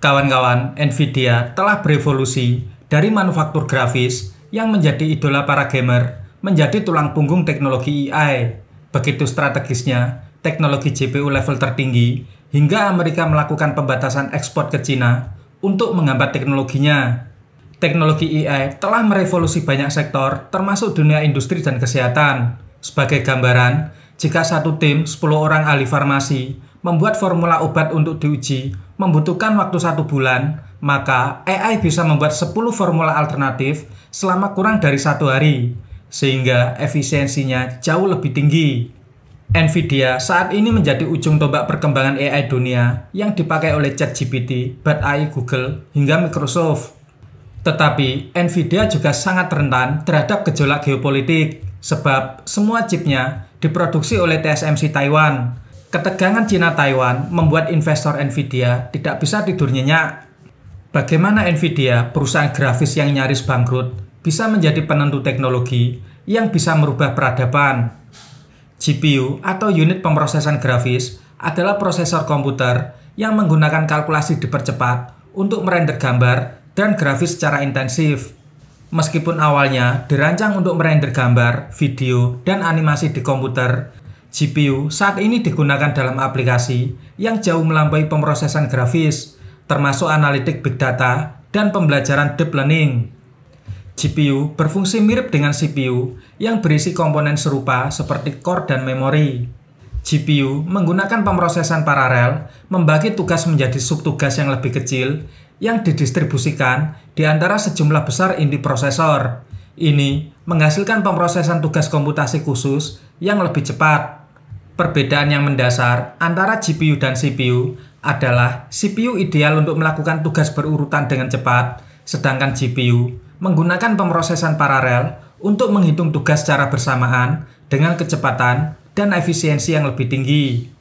Kawan-kawan, Nvidia telah berevolusi dari manufaktur grafis yang menjadi idola para gamer menjadi tulang punggung teknologi AI. Begitu strategisnya, teknologi GPU level tertinggi hingga Amerika melakukan pembatasan ekspor ke China untuk menghambat teknologinya. Teknologi AI telah merevolusi banyak sektor termasuk dunia industri dan kesehatan. Sebagai gambaran, jika satu tim 10 orang ahli farmasi membuat formula obat untuk diuji membutuhkan waktu satu bulan, maka AI bisa membuat 10 formula alternatif selama kurang dari satu hari, sehingga efisiensinya jauh lebih tinggi. Nvidia saat ini menjadi ujung tombak perkembangan AI dunia yang dipakai oleh ChatGPT, Bard AI Google, hingga Microsoft. Tetapi, Nvidia juga sangat rentan terhadap gejolak geopolitik, sebab semua chipnya diproduksi oleh TSMC Taiwan, Ketegangan Cina-Taiwan membuat investor Nvidia tidak bisa tidur nyenyak. Bagaimana Nvidia, perusahaan grafis yang nyaris bangkrut, bisa menjadi penentu teknologi yang bisa merubah peradaban? GPU atau unit pemrosesan grafis adalah prosesor komputer yang menggunakan kalkulasi dipercepat untuk merender gambar dan grafis secara intensif. Meskipun awalnya dirancang untuk merender gambar, video, dan animasi di komputer, GPU saat ini digunakan dalam aplikasi yang jauh melampaui pemrosesan grafis, termasuk analitik big data dan pembelajaran deep learning. GPU berfungsi mirip dengan CPU yang berisi komponen serupa seperti core dan memori. GPU menggunakan pemrosesan paralel membagi tugas menjadi subtugas yang lebih kecil yang didistribusikan di antara sejumlah besar inti prosesor. Ini menghasilkan pemrosesan tugas komputasi khusus yang lebih cepat. Perbedaan yang mendasar antara GPU dan CPU adalah CPU ideal untuk melakukan tugas berurutan dengan cepat, sedangkan GPU menggunakan pemrosesan paralel untuk menghitung tugas secara bersamaan dengan kecepatan dan efisiensi yang lebih tinggi.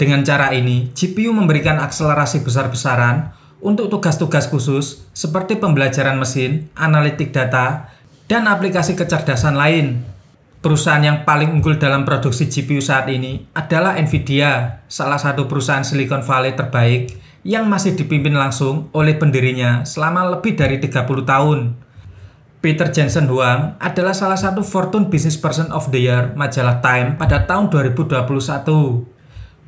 Dengan cara ini, GPU memberikan akselerasi besar-besaran untuk tugas-tugas khusus seperti pembelajaran mesin, analitik data, dan aplikasi kecerdasan lain perusahaan yang paling unggul dalam produksi GPU saat ini adalah Nvidia, salah satu perusahaan Silicon Valley terbaik yang masih dipimpin langsung oleh pendirinya selama lebih dari 30 tahun. Peter Jensen Huang adalah salah satu Fortune Business Person of the Year majalah Time pada tahun 2021.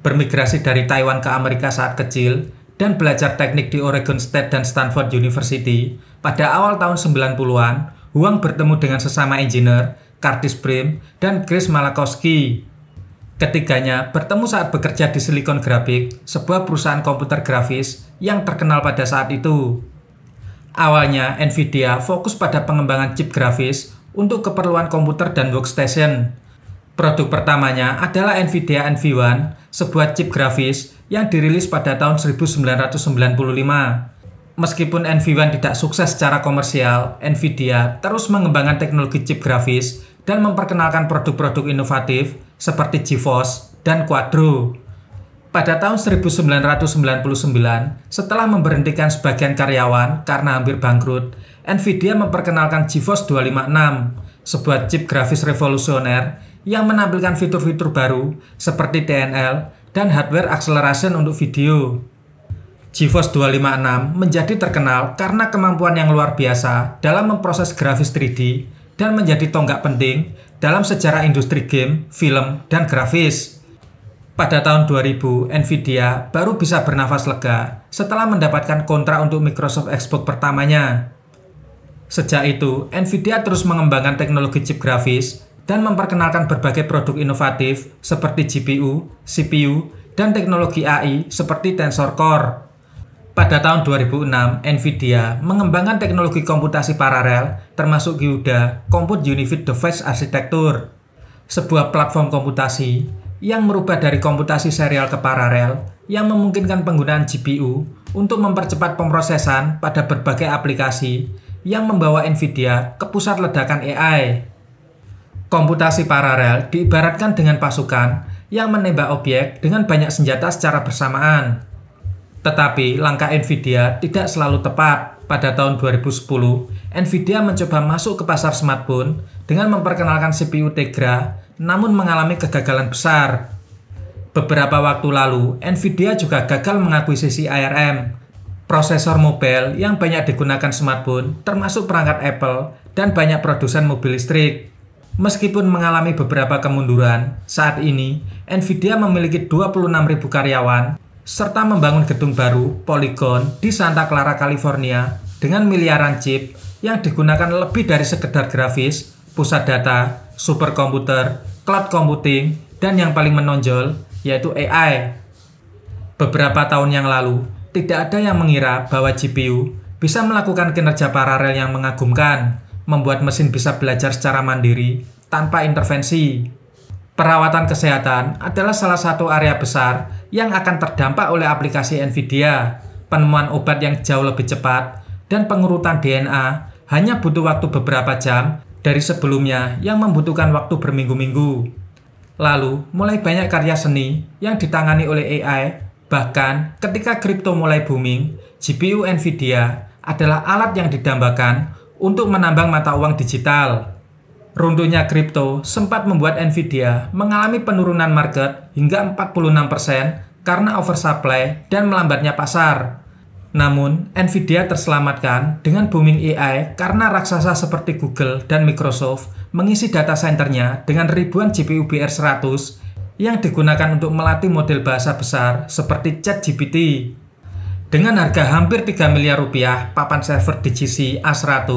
Bermigrasi dari Taiwan ke Amerika saat kecil dan belajar teknik di Oregon State dan Stanford University, pada awal tahun 90-an, Huang bertemu dengan sesama engineer Curtis Brim, dan Chris Malakowski. Ketiganya bertemu saat bekerja di Silicon Graphics, sebuah perusahaan komputer grafis yang terkenal pada saat itu. Awalnya, Nvidia fokus pada pengembangan chip grafis untuk keperluan komputer dan workstation. Produk pertamanya adalah Nvidia NV1, sebuah chip grafis yang dirilis pada tahun 1995. Meskipun NV1 tidak sukses secara komersial, Nvidia terus mengembangkan teknologi chip grafis dan memperkenalkan produk-produk inovatif seperti GeForce dan Quadro. Pada tahun 1999, setelah memberhentikan sebagian karyawan karena hampir bangkrut, Nvidia memperkenalkan GeForce 256, sebuah chip grafis revolusioner yang menampilkan fitur-fitur baru seperti TNL dan hardware acceleration untuk video. GeForce 256 menjadi terkenal karena kemampuan yang luar biasa dalam memproses grafis 3D dan menjadi tonggak penting dalam sejarah industri game, film, dan grafis. Pada tahun 2000, Nvidia baru bisa bernafas lega setelah mendapatkan kontrak untuk Microsoft Xbox pertamanya. Sejak itu, Nvidia terus mengembangkan teknologi chip grafis dan memperkenalkan berbagai produk inovatif seperti GPU, CPU, dan teknologi AI seperti Tensor Core. Pada tahun 2006, NVIDIA mengembangkan teknologi komputasi paralel termasuk CUDA, Compute Unified Device Architecture, sebuah platform komputasi yang merubah dari komputasi serial ke paralel yang memungkinkan penggunaan GPU untuk mempercepat pemrosesan pada berbagai aplikasi yang membawa NVIDIA ke pusat ledakan AI. Komputasi paralel diibaratkan dengan pasukan yang menembak objek dengan banyak senjata secara bersamaan. Tetapi langkah Nvidia tidak selalu tepat. Pada tahun 2010, Nvidia mencoba masuk ke pasar smartphone dengan memperkenalkan CPU Tegra, namun mengalami kegagalan besar. Beberapa waktu lalu, Nvidia juga gagal mengakuisisi ARM, prosesor mobile yang banyak digunakan smartphone, termasuk perangkat Apple dan banyak produsen mobil listrik. Meskipun mengalami beberapa kemunduran, saat ini Nvidia memiliki 26.000 karyawan serta membangun gedung baru, poligon, di Santa Clara, California dengan miliaran chip yang digunakan lebih dari sekedar grafis, pusat data, superkomputer, cloud computing, dan yang paling menonjol yaitu AI. Beberapa tahun yang lalu, tidak ada yang mengira bahwa GPU bisa melakukan kinerja paralel yang mengagumkan, membuat mesin bisa belajar secara mandiri tanpa intervensi. Perawatan kesehatan adalah salah satu area besar yang akan terdampak oleh aplikasi NVIDIA. Penemuan obat yang jauh lebih cepat dan pengurutan DNA hanya butuh waktu beberapa jam dari sebelumnya yang membutuhkan waktu berminggu-minggu. Lalu, mulai banyak karya seni yang ditangani oleh AI, bahkan ketika kripto mulai booming, GPU NVIDIA adalah alat yang didambakan untuk menambang mata uang digital. Runtuhnya kripto sempat membuat Nvidia mengalami penurunan market hingga 46% karena oversupply dan melambatnya pasar. Namun, Nvidia terselamatkan dengan booming AI karena raksasa seperti Google dan Microsoft mengisi data centernya dengan ribuan GPU BR100 yang digunakan untuk melatih model bahasa besar seperti ChatGPT. Dengan harga hampir 3 miliar rupiah, papan server DGC A100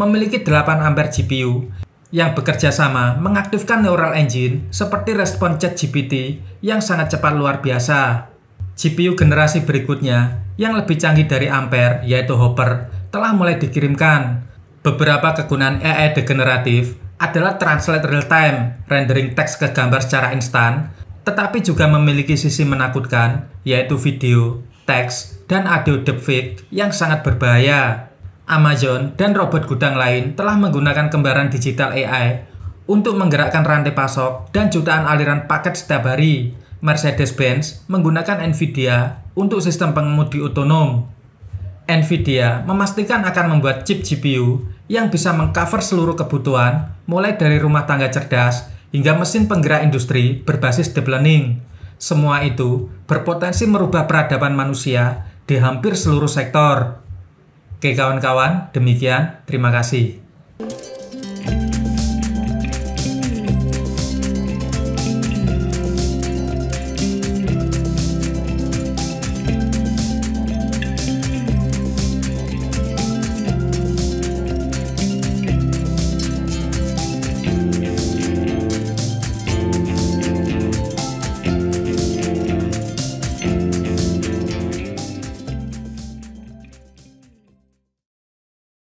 memiliki 8 ampere GPU yang bekerja sama mengaktifkan neural engine seperti respon chat GPT yang sangat cepat luar biasa. GPU generasi berikutnya yang lebih canggih dari Ampere yaitu Hopper telah mulai dikirimkan. Beberapa kegunaan AI degeneratif adalah translate real time, rendering teks ke gambar secara instan, tetapi juga memiliki sisi menakutkan yaitu video, teks, dan audio deepfake yang sangat berbahaya. Amazon, dan robot gudang lain telah menggunakan kembaran digital AI untuk menggerakkan rantai pasok dan jutaan aliran paket setiap hari. Mercedes-Benz menggunakan NVIDIA untuk sistem pengemudi otonom. NVIDIA memastikan akan membuat chip GPU yang bisa mengcover seluruh kebutuhan mulai dari rumah tangga cerdas hingga mesin penggerak industri berbasis deep learning. Semua itu berpotensi merubah peradaban manusia di hampir seluruh sektor. Oke kawan-kawan, demikian. Terima kasih.